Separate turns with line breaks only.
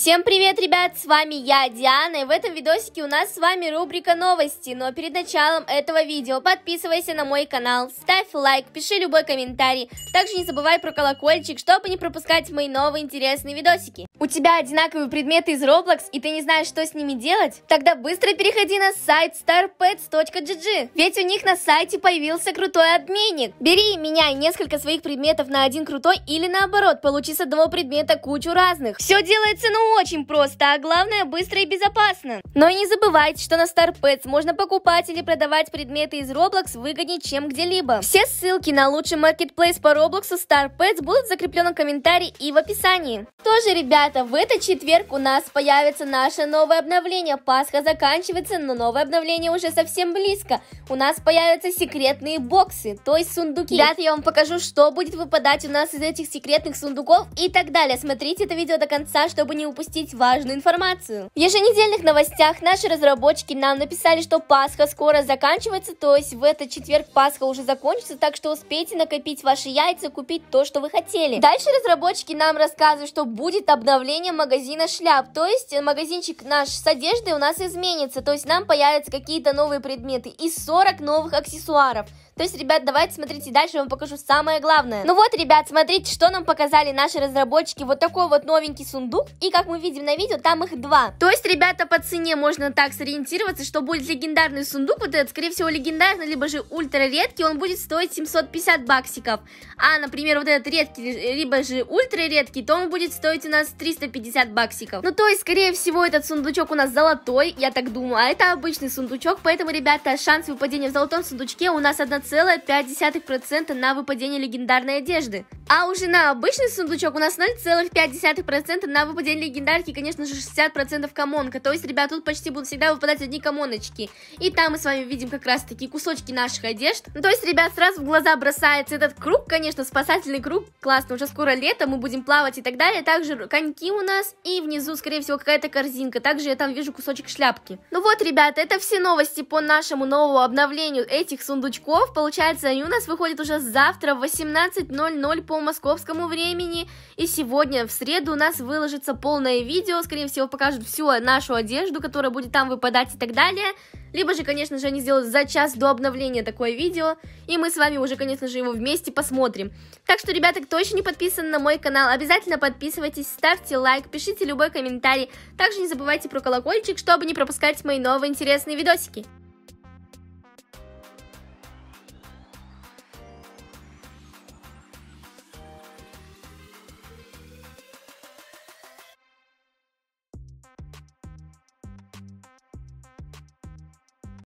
Всем привет, ребят! С вами я, Диана, и в этом видосике у нас с вами рубрика новости. Но перед началом этого видео подписывайся на мой канал, ставь лайк, пиши любой комментарий. Также не забывай про колокольчик, чтобы не пропускать мои новые интересные видосики. У тебя одинаковые предметы из Roblox, и ты не знаешь, что с ними делать? Тогда быстро переходи на сайт starpets.gg, ведь у них на сайте появился крутой обменник. Бери и меняй несколько своих предметов на один крутой или наоборот, получи с одного предмета кучу разных. Все делается на ну, очень просто, а главное быстро и безопасно. Но не забывайте, что на StarPets можно покупать или продавать предметы из Roblox выгоднее, чем где-либо. Все ссылки на лучший маркетплейс по Roblox StarPets будут закреплены в комментарии и в описании. Тоже, ребята, в этот четверг у нас появится наше новое обновление. Пасха заканчивается, но новое обновление уже совсем близко. У нас появятся секретные боксы, то есть сундуки. Ребята, я вам покажу, что будет выпадать у нас из этих секретных сундуков и так далее. Смотрите это видео до конца, чтобы не упустить пропустить важную информацию. В еженедельных новостях наши разработчики нам написали, что Пасха скоро заканчивается, то есть в этот четверг Пасха уже закончится, так что успейте накопить ваши яйца, купить то, что вы хотели. Дальше разработчики нам рассказывают, что будет обновление магазина шляп, то есть э, магазинчик наш с одеждой у нас изменится, то есть нам появятся какие-то новые предметы и 40 новых аксессуаров. То есть, ребят, давайте смотрите дальше, я вам покажу самое главное. Ну вот, ребят, смотрите, что нам показали наши разработчики. Вот такой вот новенький сундук. И как мы видим на видео, там их два. То есть, ребята, по цене можно так сориентироваться, что будет легендарный сундук, вот этот, скорее всего, легендарный, либо же ультра редкий, он будет стоить 750 баксиков. А, например, вот этот редкий, либо же ультра редкий, то он будет стоить у нас 350 баксиков. Ну, то есть, скорее всего, этот сундучок у нас золотой, я так думаю, а это обычный сундучок, поэтому, ребята, шанс выпадения в золотом сундучке у нас 1,5% на выпадение легендарной одежды. А уже на обычный сундучок у нас 0,5% на выпадение легендарки, конечно же, 60% комонка. То есть, ребят, тут почти будут всегда выпадать одни комоночки. И там мы с вами видим как раз таки кусочки наших одежд. Ну, то есть, ребят, сразу в глаза бросается этот круг, конечно, спасательный круг. Классно, уже скоро лето, мы будем плавать и так далее. Также коньки у нас, и внизу, скорее всего, какая-то корзинка. Также я там вижу кусочек шляпки. Ну вот, ребят, это все новости по нашему новому обновлению этих сундучков. Получается, они у нас выходят уже завтра в 18.00 по московскому времени. И сегодня, в среду, у нас выложится полное видео, скорее всего, покажут всю нашу одежду, которая будет там выпадать и так далее. Либо же, конечно же, они сделают за час до обновления такое видео, и мы с вами уже, конечно же, его вместе посмотрим. Так что, ребята, кто еще не подписан на мой канал, обязательно подписывайтесь, ставьте лайк, пишите любой комментарий. Также не забывайте про колокольчик, чтобы не пропускать мои новые интересные видосики.